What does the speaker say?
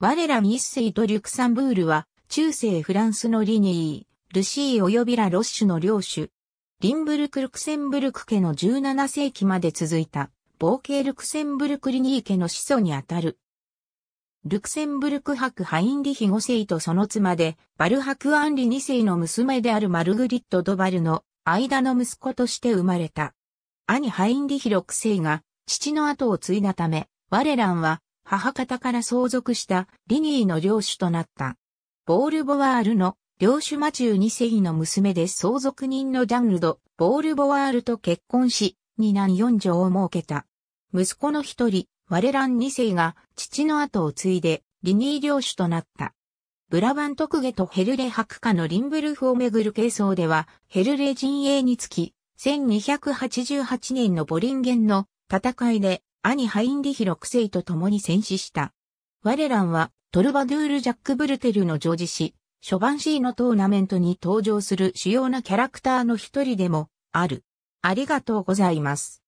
我らミッセイとリュクサンブールは、中世フランスのリニー、ルシー及びラ・ロッシュの領主。リンブルク・ルクセンブルク家の17世紀まで続いた、冒険ルクセンブルク・リニー家の始祖にあたる。ルクセンブルク伯ハインリヒ5世とその妻で、バルハク・アンリ2世の娘であるマルグリット・ドバルの間の息子として生まれた。兄ハインリヒ6世が父の後を継いだため、我らは母方から相続したリニーの領主となった。ボールボワールの領主マチュー2世の娘で相続人のジャンルド・ボールボワールと結婚し、二男四女を設けた。息子の一人、ワレラン二世が父の後を継いで、リニー領主となった。ブラバン特下とヘルレ博下のリンブルフをめぐる係争では、ヘルレ陣営につき、1288年のボリンゲンの戦いで兄ハインリヒ6世と共に戦死した。我らんは、トルバドゥール・ジャック・ブルテルの常時し、初版 C のトーナメントに登場する主要なキャラクターの一人でも、ある。ありがとうございます。